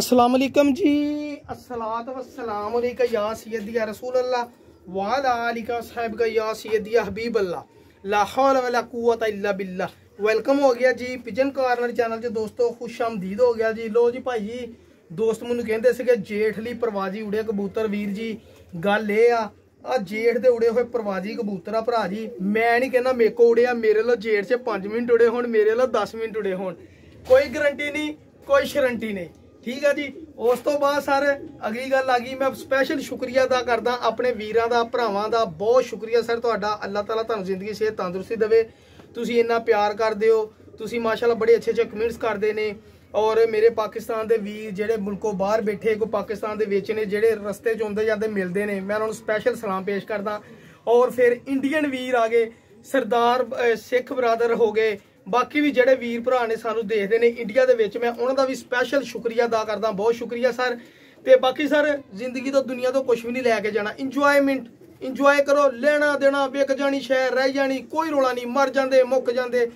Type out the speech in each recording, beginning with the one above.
ਅਸਲਾਮ अस्सलाम वालेकुम जी अस्सलात वसलाम अलैका या सैदिया रसूल अल्लाह वाला अलिका साहब ਯਾ या सैदिया हबीब अल्लाह लाहौल वाला ਕੁਵਤ ਇਲਾ बिल्ला ਵੈਲਕਮ ਹੋ ਗਿਆ ਜੀ ਪਿਜਨ ਕਾਰਨਰ ਚੈਨਲ 'ਚ ਦੋਸਤੋ ਖੁਸ਼ ਆਮਦੀਦ ਹੋ ਗਿਆ ਜੀ ਲੋ ਜੀ ਭਾਈ ਜੀ ਦੋਸਤ ਮੈਨੂੰ ਕਹਿੰਦੇ ਸੀਗੇ ਜੇਠ ਲਈ ਪ੍ਰਵਾਜੀ ਉੜਿਆ ਕਬੂਤਰ ਵੀਰ ਜੀ ਗੱਲ ਇਹ ਆ ਆ ਜੇਠ ਦੇ ਉੜੇ ਹੋਏ ਪ੍ਰਵਾਜੀ ਕਬੂਤਰ ਆ ਭਰਾ ਜੀ ਮੈਂ ਨਹੀਂ ਕਹਿੰਦਾ ਮੇਕੋ ਉੜਿਆ ਮੇਰੇ ਲੋ ਜੇਠ 'ਚ 5 ਮਿੰਟ ਉੜੇ ਹੋਣ ਮੇਰੇ ਲੋ 10 ਮਿੰਟ ਉੜੇ ਹੋਣ ਕੋਈ ਗਰੰਟੀ ਨਹੀਂ ਕੋਈ ਸ਼ਰੰਟੀ ਨਹੀਂ ਠੀਕ ਹੈ ਜੀ ਉਸ ਤੋਂ ਬਾਅਦ ਸਰ ਅਗਲੀ ਗੱਲ ਆ ਗਈ ਮੈਂ ਸਪੈਸ਼ਲ ਸ਼ੁਕਰੀਆ ਦਾ ਕਰਦਾ ਆਪਣੇ ਵੀਰਾਂ ਦਾ ਭਰਾਵਾਂ ਦਾ ਬਹੁਤ ਸ਼ੁਕਰੀਆ ਸਰ ਤੁਹਾਡਾ ਅੱਲਾਹ ਤਾਲਾ ਤੁਹਾਨੂੰ ਜ਼ਿੰਦਗੀ ਸਿਹਤ ਤੰਦਰੁਸਤੀ ਦੇਵੇ ਤੁਸੀਂ ਇੰਨਾ ਪਿਆਰ ਕਰਦੇ ਹੋ ਤੁਸੀਂ ਮਾਸ਼ਾਅੱਲਾ ਬੜੇ ਅੱਛੇ ਅੱਛੇ ਕਮੈਂਟਸ ਕਰਦੇ ਨੇ ਔਰ ਮੇਰੇ ਪਾਕਿਸਤਾਨ ਦੇ ਵੀਰ ਜਿਹੜੇ ਮੁਲਕੋਂ ਬਾਹਰ ਬੈਠੇ ਕੋ ਪਾਕਿਸਤਾਨ ਦੇ ਵਿੱਚ ਨੇ ਜਿਹੜੇ ਰਸਤੇ 'ਚ ਹੁੰਦੇ ਜਾਂਦੇ ਮਿਲਦੇ ਨੇ ਮੈਂ ਉਹਨਾਂ ਨੂੰ ਸਪੈਸ਼ਲ ਸਲਾਮ ਪੇਸ਼ ਕਰਦਾ ਔਰ ਫਿਰ ਇੰਡੀਅਨ ਵੀਰ ਆ ਗਏ ਸਰਦਾਰ ਸਿੱਖ ਬਰਾਦਰ ਹੋ ਗਏ ਬਾਕੀ ਵੀ ਜਿਹੜੇ ਵੀਰ ਭਰਾ ਨੇ ਸਾਨੂੰ ਦੇਖਦੇ ਨੇ ਇੰਡੀਆ ਦੇ ਵਿੱਚ ਮੈਂ ਉਹਨਾਂ ਦਾ ਵੀ ਸਪੈਸ਼ਲ ਸ਼ੁਕਰੀਆ ਅਦਾ ਕਰਦਾ ਬਹੁਤ ਸ਼ੁਕਰੀਆ ਸਰ ਤੇ ਬਾਕੀ ਸਰ ਜ਼ਿੰਦਗੀ ਤੋਂ ਦੁਨੀਆ ਤੋਂ ਕੁਝ ਵੀ ਨਹੀਂ ਲੈ ਕੇ ਜਾਣਾ ਇੰਜੋਇਮੈਂਟ ਇੰਜੋਏ ਕਰੋ ਲੈਣਾ ਦੇਣਾ ਵਿਕ ਜਾਣੀ ਸ਼ਹਿਰ ਰਹਿ ਜਾਣੀ ਕੋਈ ਰੋਲਾ ਨਹੀਂ ਮਰ ਜਾਂਦੇ ਮੁੱਕ ਜਾਂਦੇ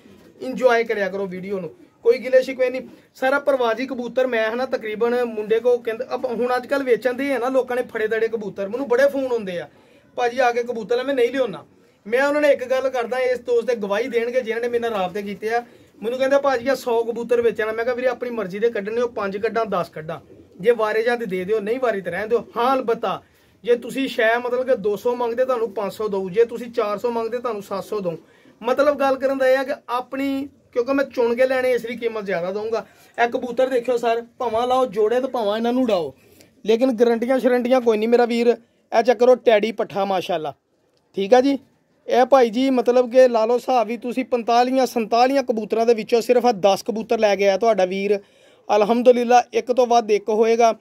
ਇੰਜੋਏ ਕਰਿਆ ਕਰੋ ਵੀਡੀਓ ਨੂੰ ਕੋਈ ਗਿਲੇ ਸ਼ਿਕਵੇ ਨਹੀਂ ਸਾਰਾ ਪਰਵਾਜੀ ਕਬੂਤਰ ਮੈਂ ਹਨਾ ਤਕਰੀਬਨ ਮੁੰਡੇ ਕੋ ਕਹਿੰਦੇ ਹੁਣ ਅੱਜ ਕੱਲ ਵੇਚਣਦੇ ਆ ਨਾ ਲੋਕਾਂ ਨੇ ਫੜੇ ਦੜੇ ਕਬੂਤਰ ਮੈਨੂੰ ਬੜੇ ਫੋਨ ਹੁੰਦੇ ਆ ਭਾਜੀ ਆ ਕੇ ਕਬੂਤਰ ਲੈ ਮੈਂ ਨਹੀਂ ਲਿਓਨਾ ਮੈਂ ਉਹਨਾਂ ਨੇ ਇੱਕ ਗੱਲ ਕਰਦਾ ਇਸ ਦੋਸਤ ਤੇ ਗਵਾਹੀ ਦੇਣਗੇ ਜਿਨ੍ਹਾਂ ਨੇ ਮੇਰੇ ਨਾਲ ਰਾਬਤੇ ਕੀਤੇ ਆ ਮੈਨੂੰ ਕਹਿੰਦਾ ਭਾਜੀ ਆ 100 ਕਬੂਤਰ ਵੇਚਣਾ ਮੈਂ ਕਿਹਾ ਵੀਰੇ ਆਪਣੀ ਮਰਜ਼ੀ ਦੇ ਕੱਢਣੇ ਉਹ 5 ਕੱਢਾਂ 10 ਕੱਢਾਂ ਜੇ ਵਾਰੇ ਜਾਂ ਦੇ ਦਿਓ ਨਹੀਂ ਵਾਰੀ ਤੇ ਰਹਿਣ ਦਿਓ ਹਾਲ ਬਤਾ ਜੇ ਤੁਸੀਂ ਸ਼ੈ ਮਤਲਬ ਕਿ 200 ਮੰਗਦੇ ਤੁਹਾਨੂੰ 500 ਦਊ ਜੇ ਤੁਸੀਂ 400 ਮੰਗਦੇ ਤੁਹਾਨੂੰ 700 ਦਊ ਮਤਲਬ ਗੱਲ ਕਰਨ ਦਾ ਇਹ ਆ ਕਿ ਆਪਣੀ ਕਿਉਂਕਿ ਮੈਂ ਚੁਣ ਕੇ ਲੈਣੇ ਇਸ ਲਈ ਕੀਮਤ ਜ਼ਿਆਦਾ ਦਊਂਗਾ ਇਹ ਕਬੂਤਰ ਦੇਖਿਓ ਸਰ ਭਵਾਂ ਲਾਓ ਜੋੜੇ ਤੇ ਭਵਾਂ ਇਹਨਾਂ ਨੂੰ ਉਡਾਓ ਲੇਕਿਨ ਗਰੰਟੀਆਂ ਸ਼ਰੰਟੀਆਂ ਕੋਈ ਨਹੀਂ ਮੇਰਾ ਵੀਰ ਇਹ ਚੱਕਰੋ ਟੈਡੀ ਪੱਠਾ ਮਾਸ਼ਾਅੱਲਾ ਠੀਕ ਆ ਜੀ ਇਹ ਭਾਈ ਜੀ ਮਤਲਬ ਕਿ ਲਾ ਲਓ ਹਿਸਾਬ ਵੀ ਤੁਸੀਂ 45 47 ਕਬੂਤਰਾਂ ਦੇ ਵਿੱਚੋਂ ਸਿਰਫ 10 ਕਬੂਤਰ ਲੈ ਗਿਆ ਤੁਹਾਡਾ ਵੀਰ ਅਲਹਮਦੁਲਿਲਾ ਇੱਕ ਤੋਂ ਵੱਧ ਇੱਕ ਹੋਏਗਾ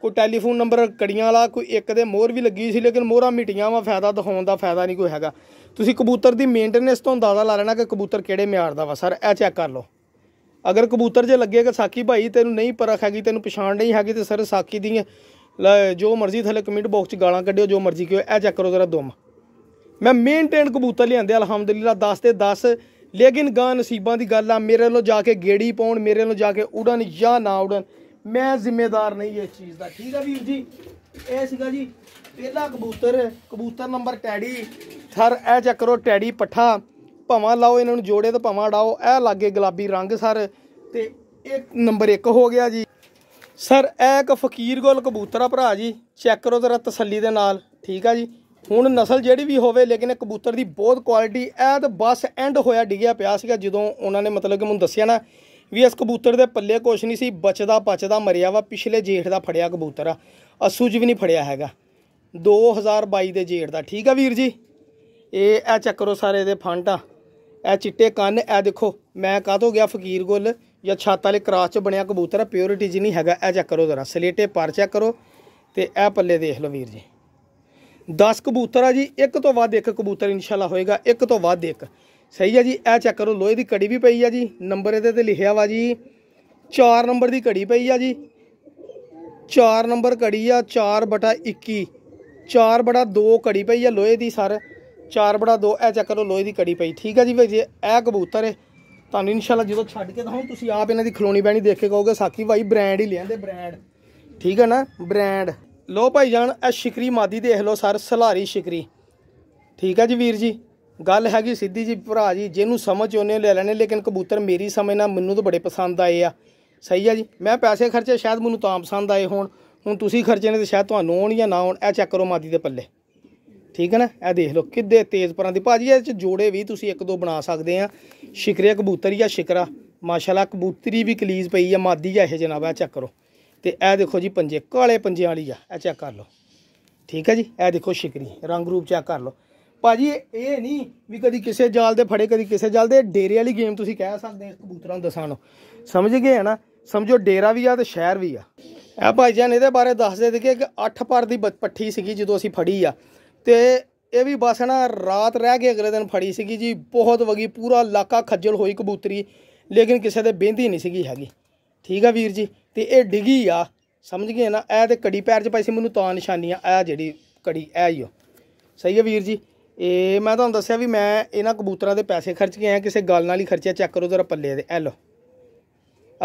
ਕੋਈ ਟੈਲੀਫੋਨ ਨੰਬਰ ਕੜੀਆਂ ਵਾਲਾ ਕੋਈ ਇੱਕ ਦੇ ਮੋਹਰ ਵੀ ਲੱਗੀ ਸੀ ਲੇਕਿਨ ਮੋਹਰਾਂ ਮਿਟੀਆਂ ਵਾ ਫਾਇਦਾ ਦਿਖਾਉਣ ਦਾ ਫਾਇਦਾ ਨਹੀਂ ਕੋਈ ਹੈਗਾ ਤੁਸੀਂ ਕਬੂਤਰ ਦੀ ਮੇਨਟੇਨੈਂਸ ਤੋਂ ਅੰਦਾਜ਼ਾ ਲਾ ਲੈਣਾ ਕਿ ਕਬੂਤਰ ਕਿਹੜੇ ਮਿਆਰ ਦਾ ਵਾ ਸਰ ਇਹ ਚੈੱਕ ਕਰ ਲਓ ਅਗਰ ਕਬੂਤਰ ਜੇ ਲੱਗੇਗਾ ਸਾਖੀ ਭਾਈ ਤੈਨੂੰ ਨਹੀਂ ਪਰਖ ਹੈਗੀ ਤੈਨੂੰ ਪਛਾਣ ਨਹੀਂ ਹੈਗੀ ਤੇ ਸਰ ਸਾਖੀ ਦੀ ਜੋ ਮਰਜ਼ੀ ਥੱਲੇ ਕਮੈਂਟ ਬਾਕਸ 'ਚ ਗਾਲਾਂ ਕੱਢਿਓ ਜੋ ਮਰਜ਼ੀ ਕਿਓ ਇਹ ਚੈੱਕ ਕਰੋ ਜ਼ਰਾ ਦੁਮ ਮੈਂ ਮੇਨਟੇਨ ਕਬੂਤਰ ਲਿਆਂਦੇ ਅਲਹਮਦੁਲਿਲਾ 10 ਤੇ 10 ਲੇਕਿਨ ਗਾ ਨਸੀਬਾਂ ਦੀ ਗੱਲ ਆ ਮੇਰੇ ਵੱਲੋਂ ਜਾ ਕੇ ਗੇੜੀ ਪਾਉਣ ਮੇਰੇ ਵੱਲੋਂ ਜਾ ਕੇ ਉਡਣ ਜਾਂ ਨਾ ਉਡਣ ਮੈਂ ਜ਼ਿੰਮੇਦਾਰ ਨਹੀਂ ਇਸ ਚੀਜ਼ ਦਾ ਠੀਕ ਆ ਵੀਰ ਜੀ ਇਹ ਸੀਗਾ ਜੀ ਪਹਿਲਾ ਕਬੂਤਰ ਕਬੂਤਰ ਨੰਬਰ ਟੈਡੀ ਸਰ ਇਹ ਚੈੱਕ ਕਰੋ ਟੈਡੀ ਪੱਠਾ ਭਵਾਂ ਲਾਓ ਇਹਨਾਂ ਨੂੰ ਜੋੜੇ ਤਾਂ ਭਵਾਂ ਡਾਓ ਇਹ ਲਾਗੇ ਗੁਲਾਬੀ ਰੰਗ ਸਰ ਤੇ ਇਹ ਨੰਬਰ 1 ਹੋ ਗਿਆ ਜੀ ਸਰ ਇਹ ਇੱਕ ਫਕੀਰ ਗੋਲ ਕਬੂਤਰ ਆ ਭਰਾ ਜੀ ਚੈੱਕ ਕਰੋ ਜ਼ਰਾ ਤਸੱਲੀ ਦੇ ਨਾਲ ਠੀਕ ਆ ਜੀ ਹੁਣ ਨਸਲ ਜਿਹੜੀ ਵੀ ਹੋਵੇ ਲੇਕਿਨ ਇਹ ਕਬੂਤਰ ਦੀ ਬਹੁਤ ਕੁਆਲਿਟੀ ਐ ਤੇ ਬਸ ਐਂਡ ਹੋਇਆ ਡਿਗਿਆ ਪਿਆ ਸੀਗਾ ਜਦੋਂ ਉਹਨਾਂ ਨੇ ਮਤਲਬ ਕਿ ਮੈਨੂੰ ਦੱਸਿਆ ਨਾ ਵੀ ਇਸ ਕਬੂਤਰ ਦੇ ਪੱਲੇ ਕੁਛ ਨਹੀਂ ਸੀ ਬਚਦਾ ਪਚਦਾ ਮਰਿਆ ਵਾ ਪਿਛਲੇ ਜੇਠ ਦਾ ਫੜਿਆ ਕਬੂਤਰ ਆ ਅਸੂ ਜੀ ਵੀ ਨਹੀਂ ਫੜਿਆ ਹੈਗਾ 2022 ਦੇ ਜੇਠ ਦਾ ਠੀਕ ਆ ਵੀਰ ਜੀ ਇਹ ਇਹ ਚੱਕਰੋ ਸਾਰੇ ਦੇ ਫੰਡ ਆ ਇਹ ਚਿੱਟੇ ਕੰਨ ਇਹ ਦੇਖੋ ਮੈਂ ਕਾਹਤੋਂ ਗਿਆ ਫਕੀਰ ਗੁੱਲ ਜਾਂ ਛਾਤ ਵਾਲੇ ਕਰਾਸ 'ਚ ਬਣਿਆ ਕਬੂਤਰ ਆ ਪਿਓਰਿਟੀ ਜੀ ਨਹੀਂ ਹੈਗਾ ਇਹ ਚੈੱਕ ਕਰੋ ਜ਼ਰਾ ਸਲੇਟੇ ਪਰ ਚੈੱਕ ਕਰੋ ਤੇ ਇਹ ਪੱਲੇ ਦੇਖ ਲਓ ਵੀਰ ਜੀ 10 ਕਬੂਤਰ ਆ ਜੀ ਇੱਕ ਤੋਂ ਵੱਧ ਇੱਕ ਕਬੂਤਰ ਇਨਸ਼ਾਅੱਲਾ ਹੋਏਗਾ ਇੱਕ ਤੋਂ ਵੱਧ ਇੱਕ ਸਹੀ ਆ ਜੀ ਇਹ ਚੈੱਕ ਕਰੋ ਲੋਹੇ ਦੀ ਕੜੀ ਵੀ ਪਈ ਆ ਜੀ ਨੰਬਰ ਇਹਦੇ ਤੇ ਲਿਖਿਆ ਵਾ ਜੀ 4 ਨੰਬਰ ਦੀ ਕੜੀ ਪਈ ਆ ਜੀ 4 ਨੰਬਰ ਕੜੀ ਆ 4 21 4 2 ਕੜੀ ਪਈ ਆ ਲੋਹੇ ਦੀ ਸਰ 4 2 ਇਹ ਚੈੱਕ ਕਰੋ ਲੋਹੇ ਦੀ ਕੜੀ ਪਈ ਠੀਕ ਆ ਜੀ ਵੀ ਇਹ ਕਬੂਤਰ ਹੈ ਤੁਹਾਨੂੰ ਇਨਸ਼ਾਅੱਲਾ ਜਦੋਂ ਛੱਡ ਕੇ ਦਹਾਂ ਤੁਸੀਂ ਆਪ ਇਹਨਾਂ ਦੀ ਖਲੋਣੀ ਬੈਣੀ ਦੇਖ ਕੇ ਕਹੋਗੇ ਸਾਕੀ ਭਾਈ ਬ੍ਰਾਂਡ ਹੀ ਲਿਆਂਦੇ ਬ੍ਰਾਂਡ ਠੀਕ ਹੈ ਨਾ ਬ੍ਰਾਂਡ ਲੋ ਭਾਈ ਜਾਨ ਇਹ ਸ਼ਿਕਰੀ ਮਾਦੀ ਦੇਖ ਲੋ ਸਰ ਸਲਾਰੀ ਸ਼ਿਕਰੀ ਠੀਕ ਹੈ ਜੀ ਵੀਰ ਜੀ ਗੱਲ ਹੈਗੀ ਸਿੱਧੀ ਜੀ ਭਰਾ ਜੀ ਜਿਹਨੂੰ ਸਮਝ ਉਹਨੇ ਲੈ ਲੈਣੇ ਲੇਕਿਨ ਕਬੂਤਰ ਮੇਰੀ ਸਮਝ ਨਾਲ ਮੈਨੂੰ ਤਾਂ ਬੜੇ ਪਸੰਦ ਆਏ ਆ ਸਹੀ ਆ ਜੀ ਮੈਂ ਪੈਸੇ ਖਰਚੇ ਸ਼ਾਇਦ ਮੈਨੂੰ ਤਾਂ ਪਸੰਦ ਆਏ ਹੋਣ ਹੁਣ ਤੁਸੀਂ ਖਰਚੇ ਨੇ ਤੇ ਸ਼ਾਇਦ ਤੁਹਾਨੂੰ ਹੋਣ ਜਾਂ ਨਾ ਹੋਣ ਇਹ ਚੈੱਕ ਕਰੋ ਮਾਦੀ ਦੇ ਪੱਲੇ ਠੀਕ ਹੈ ਨਾ ਇਹ ਦੇਖ ਲਓ ਕਿੱਦੇ ਤੇਜ਼ ਪਰਾਂ ਦੀ ਭਾਜੀ ਇਹ ਚ ਜੋੜੇ ਵੀ ਤੁਸੀਂ ਇੱਕ ਦੋ ਬਣਾ ਸਕਦੇ ਆ ਸ਼ਿਕਰੇ ਕਬੂਤਰ ਜਾਂ ਸ਼ਿਕਰਾ ਮਾਸ਼ਾਅੱਲਾ ਕਬੂਤਰੀ ਵੀ ਕਲੀਜ਼ ਪਈ ਆ ਮਾਦੀ ਜਾਂ ਇਹ ਜਨਾਬ ਇਹ ਚੈੱਕ ਕਰੋ ਤੇ ਇਹ ਦੇਖੋ ਜੀ ਪੰਜੇ ਕਾਲੇ ਪੰਜਿਆਂ ਵਾਲੀ ਆ ਇਹ ਚੈੱਕ ਕਰ ਲਓ ਠੀਕ ਹੈ ਜੀ ਇਹ ਦੇਖੋ ਸ਼ਿਕਰੀ ਰੰਗ ਰੂਪ ਚੈੱਕ ਕਰ ਲਓ ਭਾਜੀ ਇਹ ਨਹੀਂ ਵੀ ਕਦੀ ਕਿਸੇ ਜਾਲ ਦੇ ਫੜੇ ਕਦੀ ਕਿਸੇ ਜਾਲ ਦੇ ਡੇਰੇ ਵਾਲੀ ਗੇਮ ਤੁਸੀਂ ਕਹਿ ਸਕਦੇ ਕਬੂਤਰਾਂ ਨੂੰ ਦਸਾਂ ਨੂੰ ਸਮਝ ਗਏ ਨਾ ਸਮਝੋ ਡੇਰਾ ਵੀ ਆ ਤੇ ਸ਼ਹਿਰ ਵੀ ਆ ਇਹ ਭਾਈ ਜਾਨ ਇਹਦੇ ਬਾਰੇ ਦੱਸ ਦੇ ਦਿੱਕੇ ਕਿ 8 ਪਰ ਦੀ ਪੱਠੀ ਸੀਗੀ ਜਦੋਂ ਅਸੀਂ ਫੜੀ ਆ ਤੇ ਇਹ ਵੀ ਬਸ ਨਾ ਰਾਤ ਰਹਿ ਕੇ ਅਗਲੇ ਦਿਨ ਫੜੀ ਸੀਗੀ ਜੀ ਬਹੁਤ ਵਗੀ ਪੂਰਾ ਇਲਾਕਾ ਖੱਜਲ ਹੋਈ ਕਬੂਤਰੀ ਲੇਕਿਨ ਕਿਸੇ ਦੇ ਬੇਂਦੀ ਨਹੀਂ ਸੀਗੀ ਹੈਗੀ ਠੀਕ ਆ ਵੀਰ ਜੀ ਤੇ ਇਹ ਡਿਗੀ ਆ ਸਮਝ ਗਏ ਨਾ ਇਹ ਤੇ ਕੜੀ ਪੈਰ 'ਚ ਪਾਈ ਸੀ ਮੈਨੂੰ ਤਾਂ ਨਿਸ਼ਾਨੀ ਆ ਇਹ ਜਿਹੜੀ ਕੜੀ ਐ ਹੀ ਆ ਸਹੀ ਹੈ ਵੀਰ ਜੀ ਇਹ ਮੈਂ ਤੁਹਾਨੂੰ ਦੱਸਿਆ ਵੀ ਮੈਂ ਇਹਨਾਂ ਕਬੂਤਰਾਂ ਦੇ ਪੈਸੇ ਖਰਚ ਕੇ ਆਇਆ ਕਿਸੇ ਗੱਲ ਨਾਲ ਹੀ ਖਰਚਿਆ ਚੈੱਕ ਕਰੋ ਜ਼ਰਾ ਪੱਲੇ ਦੇ ਐ ਲੋ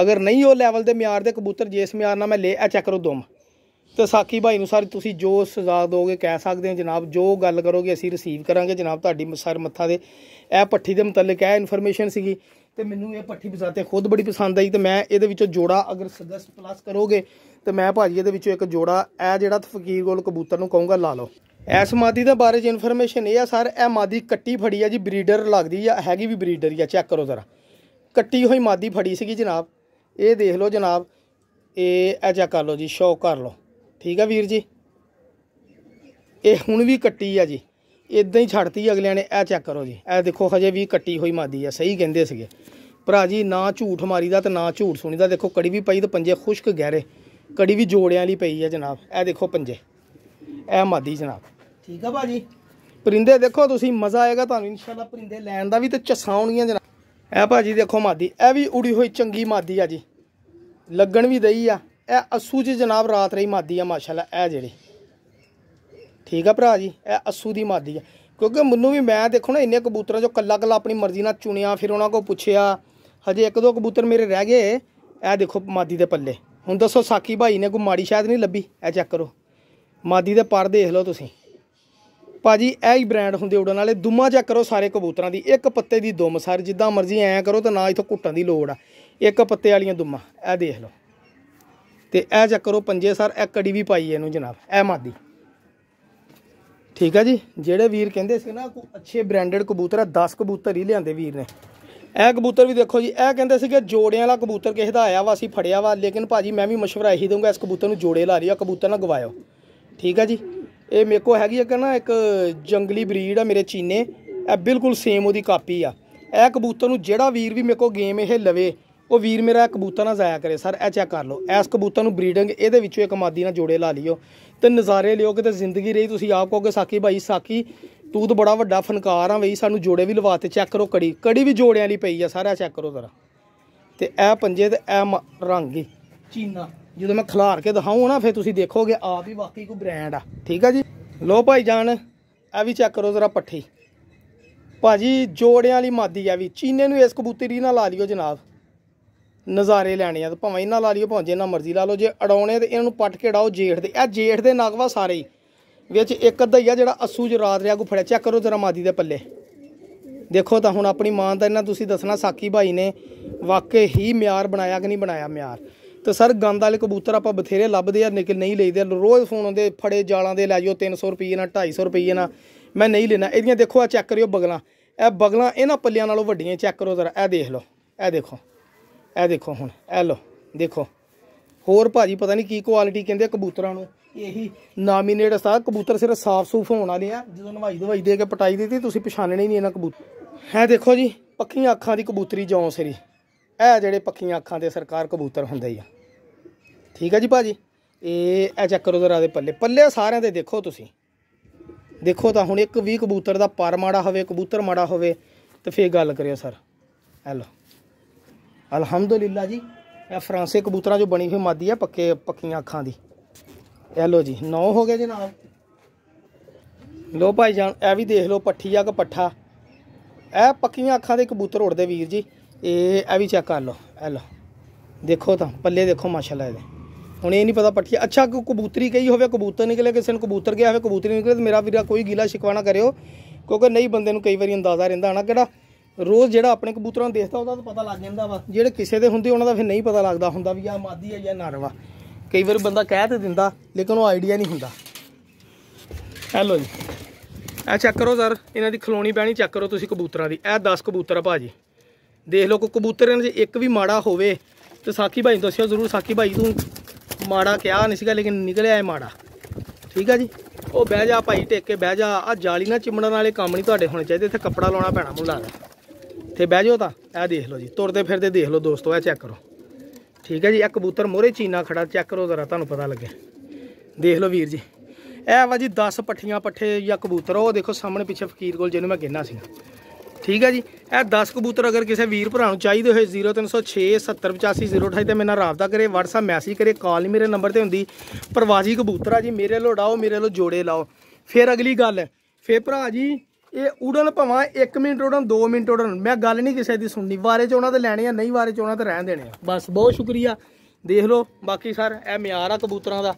ਅਗਰ ਨਹੀਂ ਉਹ ਲੈਵਲ ਦੇ ਮਿਆਰ ਦੇ ਕਬੂਤਰ ਜਿਸ ਮਿਆਰ ਨਾਲ ਮੈਂ ਲੈ ਆ ਚੈੱਕ ਕਰੋ ਦੁਮ ਤੇ ਸਾਖੀ ਭਾਈ ਨੂੰ ਸਰ ਤੁਸੀਂ ਜੋ ਸਜ਼ਾ ਦੋਗੇ ਕਹਿ ਸਕਦੇ ਹੋ ਜਨਾਬ ਜੋ ਗੱਲ ਕਰੋਗੇ ਅਸੀਂ ਰਿਸੀਵ ਕਰਾਂਗੇ ਜਨਾਬ ਤੁਹਾਡੀ ਸਰ ਮੱਥਾ ਦੇ ਇਹ ਪੱਠੀ ਦੇ ਮਤਲਬ ਇਹ ਇਨਫੋਰਮੇਸ਼ਨ ਸੀਗੀ ਤੇ ਮੈਨੂੰ ਇਹ ਪੱਠੀ ਬਜ਼ਾਤੇ ਖੁਦ ਬੜੀ ਪਸੰਦ ਆਈ ਤੇ ਮੈਂ ਇਹਦੇ ਵਿੱਚੋਂ ਜੋੜਾ ਅਗਰ ਸਜੈਸਟ ਪਲੱਸ ਕਰੋਗੇ ਤੇ ਮੈਂ ਭਾਜੀ ਇਹਦੇ ਵਿੱਚੋਂ ਇੱਕ ਜੋੜਾ ਇਹ ਜਿਹੜਾ ਫਕੀਰ ਗੋਲ ਕਬੂਤਰ ਨੂੰ ਕਹੂੰਗਾ ਲਾ ਲਓ ਇਸ ਮਾਦੀ ਦੇ ਬਾਰੇ ਚ ਇਨਫੋਰਮੇਸ਼ਨ ਇਹ ਆ ਸਰ ਇਹ ਮਾਦੀ ਕੱਟੀ ਫੜੀ ਆ ਜੀ ਬਰੀਡਰ ਲੱਗਦੀ ਆ ਹੈਗੀ ਵੀ ਬਰੀਡਰ ਹੀ ਆ ਚੈੱਕ ਕਰੋ ਜ਼ਰਾ ਕੱਟੀ ਹੋਈ ਮਾਦੀ ਫੜੀ ਸੀਗੀ ਜਨਾਬ ਇਹ ਦੇਖ ਲਓ ਜਨਾਬ ਇਹ ਚੈੱਕ ਕਰ ਲਓ ਜੀ ਸ਼ੋਅ ਕਰ ਲਓ ਠੀਕ ਆ ਵੀਰ ਜੀ ਇਹ ਹੁਣ ਵੀ ਕੱਟੀ ਆ ਜੀ ਇਦਾਂ ਹੀ ਛੱਡਤੀ ਅਗਲਿਆਂ ਨੇ ਇਹ ਚੈੱਕ ਕਰੋ ਜੀ ਇਹ ਦੇਖੋ ਹਜੇ ਵੀ ਕੱਟੀ ਹੋਈ ਮਾਦੀ ਆ ਸਹੀ ਕਹਿੰਦੇ ਸੀਗੇ ਭਰਾ ਜੀ ਨਾ ਝੂਠ ਮਾਰੀ ਦਾ ਤੇ ਨਾ ਝੂਠ ਸੁਣੀ ਦਾ ਦੇਖੋ ਕੜੀ ਵੀ ਪਈ ਤੇ ਪੰਜੇ ਖੁਸ਼ਕ ਗਹਿਰੇ ਕੜੀ ਵੀ ਜੋੜਿਆਂ ਲਈ ਪਈ ਆ ਜਨਾਬ ਇਹ ਦੇਖੋ ਪੰਜੇ ਇਹ ਮਾਦੀ ਜਨਾਬ ਠੀਕ ਆ ਬਾਜੀ ਪਰਿੰਦੇ ਦੇਖੋ ਤੁਸੀਂ ਮਜ਼ਾ ਆਏਗਾ ਤੁਹਾਨੂੰ ਇਨਸ਼ਾਅੱਲਾ ਪਰਿੰਦੇ ਲੈਣ ਦਾ ਵੀ ਤੇ ਚਸਾਉਣੀਆਂ ਜਨਾਬ ਇਹ ਭਾਜੀ ਦੇਖੋ ਮਾਦੀ ਇਹ ਵੀ ਉੜੀ ਹੋਈ ਚੰਗੀ ਮਾਦੀ ਆ ਜੀ ਲੱਗਣ ਵੀ ਦਈ ਆ ਇਹ ਅਸੂ ਜੀ ਜਨਾਬ ਰਾਤ ਰਹੀ ਮਾਦੀ ਆ ਮਾਸ਼ਾਅੱਲਾ ਇਹ ਜਿਹੜੀ ਠੀਕ ਆ ਭਰਾ ਜੀ ਇਹ ਅਸੂ ਦੀ ਮਾਦੀ ਆ ਕਿਉਂਕਿ ਮੈਨੂੰ ਵੀ ਮੈਂ ਦੇਖੋ ਨਾ ਇੰਨੇ ਕਬੂਤਰਾਂ ਚੋਂ ਕੱਲਾ ਕੱਲਾ ਆਪਣੀ ਮਰਜ਼ੀ ਨਾਲ ਚੁਣਿਆ ਫਿਰ ਉਹਨਾਂ ਕੋਲ ਪੁੱਛਿਆ ਹਜੇ ਇੱਕ ਦੋ ਕਬੂਤਰ ਮੇਰੇ ਰਹਿ ਗਏ ਇਹ ਦੇਖੋ ਮਾਦੀ ਦੇ ਪੱਲੇ ਹੁਣ ਦੱਸੋ ਸਾਕੀ ਭਾਈ ਨੇ ਕੋਈ ਮਾੜੀ ਸ਼ਾਇਦ ਨਹੀਂ ਲੱਭੀ ਇਹ ਚੈੱਕ ਕਰੋ ਮਾਦੀ ਦੇ ਪਰ ਦੇਖ ਲਓ ਤੁਸੀਂ ਭਾਜੀ ਇਹ ਹੀ ਬ੍ਰਾਂਡ ਹੁੰਦੇ ਉਡਣ ਵਾਲੇ ਦੁਮਾ ਚੈੱਕ ਕਰੋ ਸਾਰੇ ਕਬੂਤਰਾਂ ਦੀ ਇੱਕ ਪੱਤੇ ਦੀ ਦੁਮ ਸਰ ਜਿੱਦਾਂ ਮਰਜ਼ੀ ਐਂ ਕਰੋ ਤਾਂ ਨਾ ਇਥੋਂ ਘੁੱਟਣ ਦੀ ਲੋੜ ਆ ਇੱਕ ਪੱਤੇ ਵਾਲੀਆਂ ਦੁਮਾ ਇਹ ਦੇਖ ਲਓ ਤੇ ਇਹ ਚੈੱਕ ਕਰੋ ਪੰਜੇ ਸਰ ਇੱਕ ਅੜੀ ਵੀ ਪਾਈ ਇਹਨੂੰ ਜਨਾਬ ਇਹ ਮਾਦੀ ਠੀਕ ਆ ਜੀ ਜਿਹੜੇ ਵੀਰ ਕਹਿੰਦੇ ਸੀ ਨਾ ਕੋ ਅੱਛੇ ਬ੍ਰਾਂਡਡ ਕਬੂਤਰ ਆ 10 ਕਬੂਤਰ ਹੀ ਲਿਆਂਦੇ ਵੀਰ ਨੇ ਇਹ ਕਬੂਤਰ ਵੀ ਦੇਖੋ ਜੀ ਇਹ ਕਹਿੰਦੇ ਸੀਗੇ ਜੋੜਿਆਂ ਵਾਲਾ ਕਬੂਤਰ ਕਿਸੇ ਦਾ ਆਇਆ ਵਾ ਅਸੀਂ ਫੜਿਆ ਵਾ ਲੇਕਿਨ ਭਾਜੀ ਮੈਂ ਵੀ ਮਸ਼ਵਰਾ ਇਹੀ ਦਊਂਗਾ ਇਸ ਕਬੂਤਰ ਨੂੰ ਜੋੜੇ ਲਾ ਲਿਓ ਕਬੂਤਰ ਨਾਲ ਗਵਾਇਓ ਠੀਕ ਆ ਜੀ ਇਹ ਮੇਰੇ ਕੋ ਹੈਗੀ ਇੱਕ ਨਾ ਇੱਕ ਜੰਗਲੀ ਬਰੀਡ ਆ ਮੇਰੇ ਚੀਨੇ ਇਹ ਬਿਲਕੁਲ ਸੇਮ ਉਹਦੀ ਕਾਪੀ ਆ ਇਹ ਕਬੂਤਰ ਨੂੰ ਜਿਹੜਾ ਵੀਰ ਵੀ ਮੇਰੇ ਕੋ ਗੇਮ ਇਹ ਲਵੇ ਉਹ ਵੀਰ ਮੇਰਾ ਕਬੂਤਰ ਨਾ ਜ਼ਾਇਆ ਕਰੇ ਸਰ ਇਹ ਚੈੱਕ ਕਰ ਲਓ ਇਸ ਕਬੂਤਰ ਨੂੰ ਬਰੀਡਿੰਗ ਇਹਦੇ ਵਿੱਚੋਂ ਇੱਕ ਮਾਦੀ ਨਾਲ ਜੋੜੇ ਲਾ ਲਿਓ ਤੇ ਨਜ਼ਾਰੇ ਲਿਓ ਕਿ ਤੇ ਜ਼ਿੰਦਗੀ ਰਹੀ ਤੁਸੀਂ ਆਪ ਕਹੋਗੇ ਸਾਕੀ ਭਾਈ ਸਾਕੀ ਤੂੰ ਤਾਂ ਬੜਾ ਵੱਡਾ ਫਨਕਾਰ ਆ ਬਈ ਸਾਨੂੰ ਜੋੜੇ ਵੀ ਲਵਾ ਤੇ ਚੈੱਕ ਕਰੋ ਕੜੀ ਕੜੀ ਵੀ ਜੋੜਿਆਂ ਲਈ ਪਈ ਆ ਸਾਰਾ ਚੈੱਕ ਕਰੋ ਜ਼ਰਾ ਤੇ ਇਹ ਪੰਜੇ ਤੇ ਇਹ ਰੰਗ ਹੀ ਚੀਨਾ ਜਦੋਂ ਮੈਂ ਖਲਾਰ ਕੇ ਦਿਖਾਉਂ ਨਾ ਫਿਰ ਤੁਸੀਂ ਦੇਖੋਗੇ ਆਪ ਹੀ ਵਾਕਈ ਕੋਈ ਬ੍ਰਾਂਡ ਆ ਠੀਕ ਆ ਜੀ ਲੋ ਭਾਈ ਜਾਨ ਇਹ ਵੀ ਚੈੱਕ ਕਰੋ ਜ਼ਰਾ ਪੱਠੀ ਭਾਜੀ ਜੋੜਿਆਂ ਵਾਲੀ ਮਾਦੀ ਆ ਵੀ ਚੀਨੇ ਨੂੰ ਇਸ ਕਬੂਤਰੀ ਨਾਲ ਲਾ ਲਿਓ ਜਨਾਬ ਨਜ਼ਾਰੇ ਲੈਣੇ ਆ ਤੇ ਭਾਵੇਂ ਇਹਨਾਂ ਲਾ ਲਿਓ ਭਾਵੇਂ ਜਿੰਨਾ ਮਰਜ਼ੀ ਲਾ ਲਓ ਜੇ ਅੜਾਉਣੇ ਤੇ ਇਹਨਾਂ ਨੂੰ ਪੱਟ ਕੇ ਡਾਓ ਜੇਠ ਦੇ ਇਹ ਜੇਠ ਦੇ ਨਗਵਾ ਸਾਰੇ ਵਿੱਚ ਇੱਕ ਅੱਧਾ ਹੀ ਆ ਜਿਹੜਾ ਅਸੂ ਜ ਰਾਤ ਰਿਆ ਕੋ ਫੜਿਆ ਚੈੱਕ ਕਰੋ ਜਰਾ ਮਾਦੀ ਦੇ ਪੱਲੇ ਦੇਖੋ ਤਾਂ ਹੁਣ ਆਪਣੀ ਮਾਂ ਦਾ ਇਹਨਾਂ ਤੁਸੀਂ ਦੱਸਣਾ ਸਾਕੀ ਭਾਈ ਨੇ ਵਾਕੇ ਹੀ ਮਿਆਰ ਬਣਾਇਆ ਕਿ ਨਹੀਂ ਬਣਾਇਆ ਮਿਆਰ ਤੇ ਸਰ ਗੰਦ ਵਾਲੇ ਕਬੂਤਰ ਆਪਾਂ ਬਥੇਰੇ ਲੱਭਦੇ ਆ ਨਿਕਲ ਨਹੀਂ ਲਈਦੇ ਰੋਜ਼ ਫੋਨ ਆਉਂਦੇ ਫੜੇ ਜਾਲਾਂ ਦੇ ਲੈ ਜਾਓ 300 ਰੁਪਏ ਨਾਲ 250 ਰੁਪਏ ਨਾਲ ਮੈਂ ਨਹੀਂ ਲੈਣਾ ਇਹਦੀਆਂ ਦੇਖੋ ਆ ਚੈੱਕ ਕਰਿਓ ਬਗਲਾਂ ਇਹ ਬਗਲਾਂ ਇਹਨਾਂ ਪੱਲਿਆਂ ਨਾਲੋਂ ਵੱਡੀਆਂ ਚੈੱਕ ਕਰੋ ਜ਼ਰਾ ਇਹ ਦੇਖ ਲਓ ਇਹ ਦੇਖੋ ਇਹ ਦੇਖੋ ਹੁਣ ਇਹ ਲੋ ਦੇਖੋ ਹੋਰ ਭਾਜੀ ਪਤਾ ਨਹੀਂ ਕੀ ਕੁਆਲਿਟੀ ਕਹਿੰਦੇ ਕਬੂਤਰਾਂ ਨੂੰ ਇਹੀ ਨਾਮੀਨੇਟ ਸਾ ਕਬੂਤਰ ਸਿਰ ਸਾਫ ਸੂਫ ਹੋਣ ਵਾਲੇ ਆ ਜਦੋਂ ਨਵਾਈ ਦਵਾਈ ਦੇ ਕੇ ਪਟਾਈ ਦਿੱਤੀ ਤੁਸੀਂ ਪਛਾਣਨੇ ਨਹੀਂ ਇਹਨਾਂ ਕਬੂਤਰ ਹੈ ਦੇਖੋ ਜੀ ਪੱਕੀਆਂ ਅੱਖਾਂ ਦੀ ਕਬੂਤਰੀ ਜੌਂ ਸਰੀ ਇਹ ਜਿਹੜੇ ਪੱਕੀਆਂ ਅੱਖਾਂ ਦੇ ਸਰਕਾਰ ਕਬੂਤਰ ਹੁੰਦੇ ਆ ਠੀਕ ਹੈ ਜੀ ਭਾਜੀ ਇਹ ਇਹ ਚੈੱਕ ਕਰੋ ਜ਼ਰਾ ਦੇ ਪੱਲੇ ਪੱਲੇ ਸਾਰਿਆਂ ਦੇ ਦੇਖੋ ਤੁਸੀਂ ਦੇਖੋ ਤਾਂ ਹੁਣ ਇੱਕ ਵੀ ਕਬੂਤਰ ਦਾ ਪਰ ਮਾੜਾ ਹੋਵੇ ਕਬੂਤਰ ਮਾੜਾ ਹੋਵੇ ਤੇ ਫੇਰ ਗੱਲ ਕਰਿਓ ਸਰ ਹੈਲੋ ਅਲਹਮਦੁਲਿਲਾ ਜੀ ਇਹ ਫਰਾਂਸੇ ਕਬੂਤਰਾਂ ਜੋ ਬਣੀ ਹੋਈ ਮਾਦੀ ਹੈ ਪੱਕੇ ਪੱਕੀਆਂ ਅੱਖਾਂ ਦੀ ਇਹ ਲੋ ਜੀ ਨੌ ਹੋ ਗਏ ਜੀ ਨਾਲ ਲੋ ਭਾਈ ਜਾਨ ਇਹ ਵੀ ਦੇਖ ਲੋ ਪੱਠੀ ਆ ਕਿ ਪੱਠਾ ਇਹ ਪੱਕੀਆਂ ਅੱਖਾਂ ਦੇ ਕਬੂਤਰ ਉੜਦੇ ਵੀਰ ਜੀ ਇਹ ਇਹ ਵੀ ਚੈੱਕ ਕਰ ਲੋ ਇਹ ਲੋ ਦੇਖੋ ਤਾਂ ਪੱਲੇ ਦੇਖੋ ਮਾਸ਼ਾਅੱਲਾ ਇਹਦੇ ਹੁਣ ਇਹ ਨਹੀਂ ਪਤਾ ਪੱਠੀ ਅੱਛਾ ਕਿ ਕਬੂਤਰੀ ਕਹੀ ਹੋਵੇ ਕਬੂਤਰ ਨਿਕਲੇ ਕਿਸੇ ਨੂੰ ਕਬੂਤਰ ਗਿਆ ਹੋਵੇ ਕਬੂਤਰੀ ਨਿਕਲੇ ਤੇ ਮੇਰਾ ਵੀਰਾ ਕੋਈ ਗੀਲਾ ਸ਼ਿਕਵਾਣਾ ਕਰਿਓ ਕਿਉਂਕਿ ਨਹੀਂ ਬੰਦੇ ਨੂੰ ਕਈ ਵਾਰੀ ਅੰਦਾਜ਼ਾ ਰਹਿੰਦਾ ਹਨਾ ਕਿਹੜਾ ਰੋਜ਼ ਜਿਹੜਾ ਆਪਣੇ ਕਬੂਤਰਾਂ ਨੂੰ ਦੇਖਦਾ ਉਹਦਾ ਤਾਂ ਪਤਾ ਲੱਗ ਜਾਂਦਾ ਵਾ ਜਿਹੜੇ ਕਿਸੇ ਦੇ ਹੁੰਦੇ ਉਹਨਾਂ ਦਾ ਫਿਰ ਨਹੀਂ ਪਤਾ ਲੱਗਦਾ ਹੁੰਦਾ ਵੀ ਆ ਮਾਦੀ ਆ ਜਾਂ ਨਰ ਵਾ ਕਈ ਵਾਰ ਬੰਦਾ ਕਹਿ ਤੇ ਦਿੰਦਾ ਲੇਕਿਨ ਉਹ ਆਈਡੀਆ ਨਹੀਂ ਹੁੰਦਾ ਹੈਲੋ ਜੀ ਆ ਚੈੱਕ ਕਰੋ ਸਰ ਇਹਨਾਂ ਦੀ ਖਲੋਣੀ ਪੈਣੀ ਚੈੱਕ ਕਰੋ ਤੁਸੀਂ ਕਬੂਤਰਾਂ ਦੀ ਇਹ 10 ਕਬੂਤਰ ਆ ਭਾਜੀ ਦੇਖ ਲਓ ਕੋ ਕਬੂਤਰ ਇਹਨਾਂ 'ਚ ਇੱਕ ਵੀ ਮਾੜਾ ਹੋਵੇ ਤੇ ਸਾਖੀ ਭਾਈ ਦੱਸਿਓ ਜ਼ਰੂਰ ਸਾਖੀ ਭਾਈ ਤੂੰ ਮਾੜਾ ਕਿਹਾ ਨਹੀਂ ਸੀਗਾ ਲੇਕਿਨ ਨਿਕਲਿਆ ਇਹ ਮਾੜਾ ਠੀਕ ਆ ਜੀ ਉਹ ਬਹਿ ਜਾ ਭਾਈ ਟੇਕ ਕੇ ਬਹਿ ਜਾ ਆ ਜਾਲੀ ਨਾਲ ਚਿਮੜਨ ਵਾਲੇ ਕੰਮ ਨਹੀਂ ਤੁਹਾਡੇ ਹੋਣੇ ਚਾਹੀਦੇ ਇੱਥੇ ਕੱਪੜਾ ਲਾਉਣਾ ਪੈਣਾ ਮੁੰਡਾ ਤੇ ਬਹਿ ਜਾਓ ਤਾਂ ਇਹ ਦੇਖ ਲਓ ਜੀ ਤੁਰਦੇ ਫਿਰਦੇ ਦੇਖ ਲਓ ਦੋਸਤੋ ਇਹ ਚੈੱਕ ਕਰੋ ਠੀਕ ਹੈ ਜੀ ਇਹ ਕਬੂਤਰ ਮੋਰੇ ਚੀਨਾ ਖੜਾ ਚੈੱਕ ਕਰੋ ਜ਼ਰਾ ਤੁਹਾਨੂੰ ਪਤਾ ਲੱਗੇ ਦੇਖ ਲਓ ਵੀਰ ਜੀ ਇਹ ਵਾ ਜੀ 10 ਪੱਠੀਆਂ ਪੱਠੇ ਜਾਂ ਕਬੂਤਰ ਉਹ ਦੇਖੋ ਸਾਹਮਣੇ ਪਿੱਛੇ ਫਕੀਰ ਕੋਲ ਜਿਹਨੂੰ ਮੈਂ ਕਹਿਣਾ ਸੀ ਠੀਕ ਹੈ ਜੀ ਇਹ 10 ਕਬੂਤਰ ਅਗਰ ਕਿਸੇ ਵੀਰ ਭਰਾ ਨੂੰ ਚਾਹੀਦੇ ਹੋਏ 0306708508 ਤੇ ਮੇਰੇ ਨਾਲ ਰਾਬਤਾ ਕਰੇ WhatsApp ਮੈਸੇਜ ਕਰੇ ਕਾਲ ਮੇਰੇ ਨੰਬਰ ਤੇ ਹੁੰਦੀ ਪਰਵਾਜੀ ਕਬੂਤਰ ਆ ਜੀ ਮੇਰੇ ਲੋੜਾਓ ਮੇਰੇ ਲੋ ਜੋੜੇ ਲਾਓ ਫਿਰ ਅਗਲੀ ਗੱਲ ਫੇਰ ਭਰਾ ਜੀ ਇਹ ਉਡਣ ਭਵਾਂ 1 ਮਿੰਟ ਉਡਣ 2 ਮਿੰਟ ਉਡਣ ਮੈਂ ਗੱਲ ਨਹੀਂ ਕਿਸੇ ਦੀ ਸੁਣਨੀ ਵਾਰੇ ਚ ਉਹਨਾਂ ਤੇ ਲੈਣੇ ਆ ਨਹੀਂ ਵਾਰੇ ਚ ਉਹਨਾਂ ਤੇ ਰਹਿਣ ਦੇਣੇ ਆ ਬਸ ਬਹੁਤ ਸ਼ੁਕਰੀਆ ਦੇਖ ਲਓ ਬਾਕੀ ਸਰ ਇਹ ਮਿਆਰ ਆ ਕਬੂਤਰਾਂ ਦਾ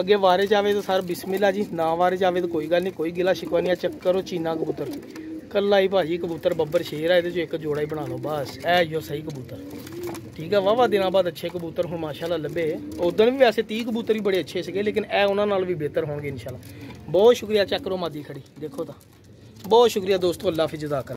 ਅੱਗੇ ਵਾਰੇ ਜਾਵੇ ਤਾਂ ਸਰ ਬਿਸਮਿਲ੍ਲਾ ਜੀ ਨਾ ਵਾਰੇ ਜਾਵੇ ਤਾਂ ਕੋਈ ਗੱਲ ਨਹੀਂ ਕੋਈ ਗਿਲਾ ਸ਼ਿਕਵਾ ਨਹੀਂ ਆ ਚੈੱਕ ਕਰੋ ਚੀਨਾ ਕਬੂਤਰ ਕੱਲਾ ਹੀ ਭਾਜੀ ਕਬੂਤਰ ਬੱਬਰ ਸ਼ੇਰ ਆ ਇਹਦੇ ਚ ਇੱਕ ਜੋੜਾ ਹੀ ਬਣਾ ਲਓ ਬਸ ਇਹ ਜੋ ਸਹੀ ਕਬੂਤਰ ਠੀਕ ਆ ਵਾਵਾ ਦਿਨਾਂ ਬਾਅਦ ਅੱਛੇ ਕਬੂਤਰ ਹੁਣ ਮਾਸ਼ਾਅੱਲਾ ਲੱਭੇ ਉਦੋਂ ਵੀ ਵੈਸੇ 30 ਕਬੂਤਰ ਹੀ ਬੜੇ ਅੱਛੇ ਸੀਗੇ ਲੇਕਿਨ ਇਹ ਉਹਨਾਂ ਨਾਲ ਵੀ ਬਿਹਤਰ ਹੋਣਗੇ ਇਨਸ਼ਾਅੱਲਾ ਬਹੁਤ ਸ਼ੁਕਰੀਆ ਚੈੱਕ ਕਰੋ ਮਾਦੀ ਖੜੀ ਦੇਖੋ ਤਾਂ ਬਹੁਤ ਸ਼ੁਕਰੀਆ ਦੋਸਤੋ ਅੱਲਾ ਹਾਫਿਜ਼ ਜਜ਼ਾਕ